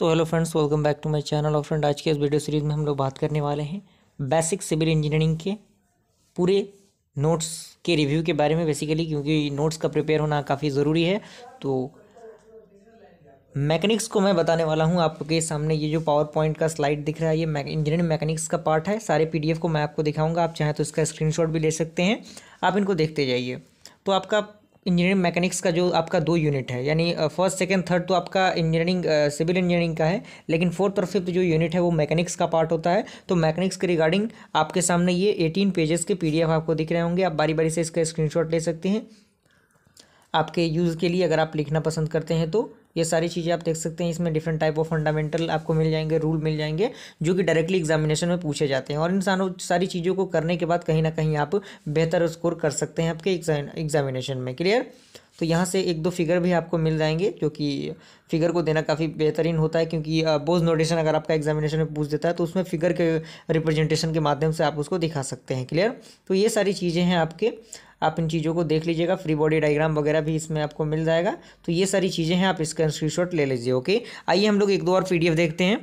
तो hello friends welcome back to my channel और friend आज के इस वीडियो सीरीज़ में हम लोग बात करने वाले हैं बेसिक सिविल इंजीनियरिंग के पूरे नोट्स के रिव्यू के बारे में बेसिकली क्योंकि नोट्स का प्रिपेयर होना काफ़ी ज़रूरी है तो मैकेनिक्स को मैं बताने वाला हूँ आपके सामने ये जो पावर पॉइंट का स्लाइड दिख रहा है ये इंजीनियरिंग मैकेनिक्स का पार्ट है सारे पी को मैं आपको दिखाऊँगा आप चाहें तो इसका स्क्रीन भी ले सकते हैं आप इनको देखते जाइए तो आपका इंजीनियरिंग मैकेनिक्स का जो आपका दो यूनिट है यानी फर्स्ट सेकेंड थर्ड तो आपका इंजीनियरिंग सिविल इंजीनियरिंग का है लेकिन फोर्थ और फिफ्थ जो यूनिट है वो मैकेनिक्स का पार्ट होता है तो मैकेनिक्स के रिगार्डिंग आपके सामने ये एटीन पेजेस के पीडीएफ आपको दिख रहे होंगे आप बारी बारी से इसका स्क्रीनशॉट ले सकते हैं आपके यूज़ के लिए अगर आप लिखना पसंद करते हैं तो ये सारी चीज़ें आप देख सकते हैं इसमें डिफरेंट टाइप ऑफ फंडामेंटल आपको मिल जाएंगे रूल मिल जाएंगे जो कि डायरेक्टली एग्जामिनेशन में पूछे जाते हैं और इन सारों सारी चीज़ों को करने के बाद कहीं ना कहीं आप बेहतर स्कोर कर सकते हैं आपके एग्जामिनेशन में क्लियर तो यहाँ से एक दो फिगर भी आपको मिल जाएंगे जो कि फिगर को देना काफ़ी बेहतरीन होता है क्योंकि बोज नोटेशन अगर आपका एग्जामिनेशन में पूछ देता है तो उसमें फिगर के रिप्रेजेंटेशन के माध्यम से आप उसको दिखा सकते हैं क्लियर तो ये सारी चीज़ें हैं आपके आप इन चीज़ों को देख लीजिएगा फ्री बॉडी डायग्राम वगैरह भी इसमें आपको मिल जाएगा तो ये सारी चीज़ें हैं आप इसका स्क्रीनशॉट ले लीजिए ओके आइए हम लोग एक दो और पीडीएफ देखते हैं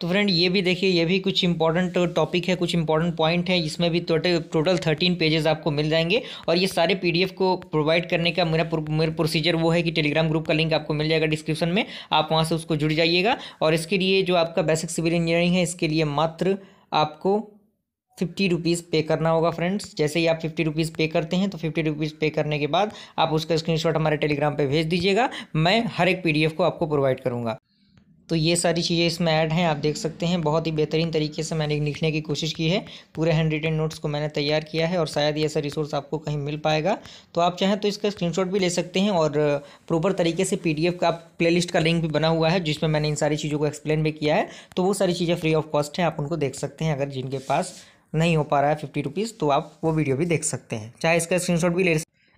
तो फ्रेंड ये भी देखिए ये भी कुछ इंपॉर्टेंट टॉपिक है कुछ इंपॉर्टेंट पॉइंट है इसमें भी टोटल टोटल थर्टीन पेजेस आपको मिल जाएंगे और ये सारे पीडीएफ को प्रोवाइड करने का मेरा मेरा प्रोसीजर वो है कि टेलीग्राम ग्रुप का लिंक आपको मिल जाएगा डिस्क्रिप्शन में आप वहाँ से उसको जुड़ जाइएगा और इसके लिए जो आपका बेसिक सिविल इंजीनियरिंग है इसके लिए मात्र आपको फिफ्टी रुपीज़ पे करना होगा फ्रेंड्स जैसे ही आप फिफ्टी रुपीज़ पे करते हैं तो फिफ्टी रुपीज़ पे करने के बाद आप उसका स्क्रीनशॉट हमारे टेलीग्राम पे भेज दीजिएगा मैं हर एक पीडीएफ को आपको प्रोवाइड करूँगा तो ये सारी चीज़ें इसमें ऐड हैं आप देख सकते हैं बहुत ही बेहतरीन तरीके से मैंने लिखने की कोशिश की है पूरे हैंड रिटेन नोट्स को मैंने तैयार किया है और शायद ऐसा रिसोर्स आपको कहीं मिल पाएगा तो आप चाहें तो इसका स्क्रीनशॉट भी ले सकते हैं और प्रॉपर तरीके से पीडीएफ का प्लेलिस्ट का लिंक भी बना हुआ है जिसमें मैंने इन सारी चीज़ों को एक्सप्लेन भी किया है तो वो सारी चीज़ें फ्री ऑफ कॉस्ट हैं आप उनको देख सकते हैं अगर जिनके पास नहीं हो पा रहा है फिफ्टी रुपीज़ तो आप वो वीडियो भी देख सकते हैं चाहे इसका स्क्रीन भी ले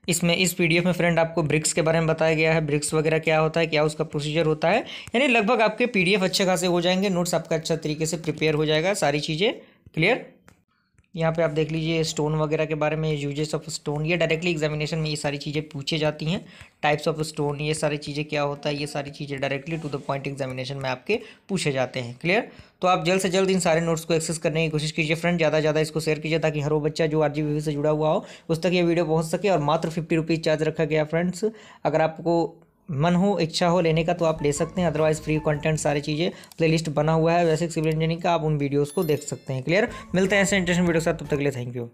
इसमें इस पी में फ्रेंड आपको ब्रिक्स के बारे में बताया गया है ब्रिक्स वगैरह क्या होता है क्या उसका प्रोसीजर होता है यानी लगभग आपके पी अच्छे खासे हो जाएंगे नोट्स आपका अच्छा तरीके से प्रिपेयर हो जाएगा सारी चीज़ें क्लियर यहाँ पे आप देख लीजिए स्टोन वगैरह के बारे में यूजेस ऑफ स्टोन ये डायरेक्टली एग्जामिनेशन में ये सारी चीज़ें पूछी जाती हैं टाइप्स ऑफ स्टोन ये सारी चीज़ें क्या होता है ये सारी चीज़ें directly to the point examination में आपके पूछे जाते हैं क्लियर तो आप जल्द से जल्द इन सारे नोट्स को एक्सेस करने की कोशिश कीजिए फ्रेंड ज़्यादा ज़्यादा इसको शेयर कीजिए ताकि हर वो बच्चा जो आर से जुड़ा हुआ हो उस तक ये वीडियो पहुँच सके और मात्र फिफ्टी रुपीज़ चार्ज रखा गया फ्रेंड्स अगर आपको मन हो इच्छा हो लेने का तो आप ले सकते हैं अदरवाइज फ्री कंटेंट सारी चीज़ें प्लेलिस्ट बना हुआ है वैसे सिविल इंजीनियरिंग का आप उन वीडियोस को देख सकते हैं क्लियर मिलते हैं ऐसे इंटरेस्टिंग वीडियो के साथ तब तक के लिए थैंक यू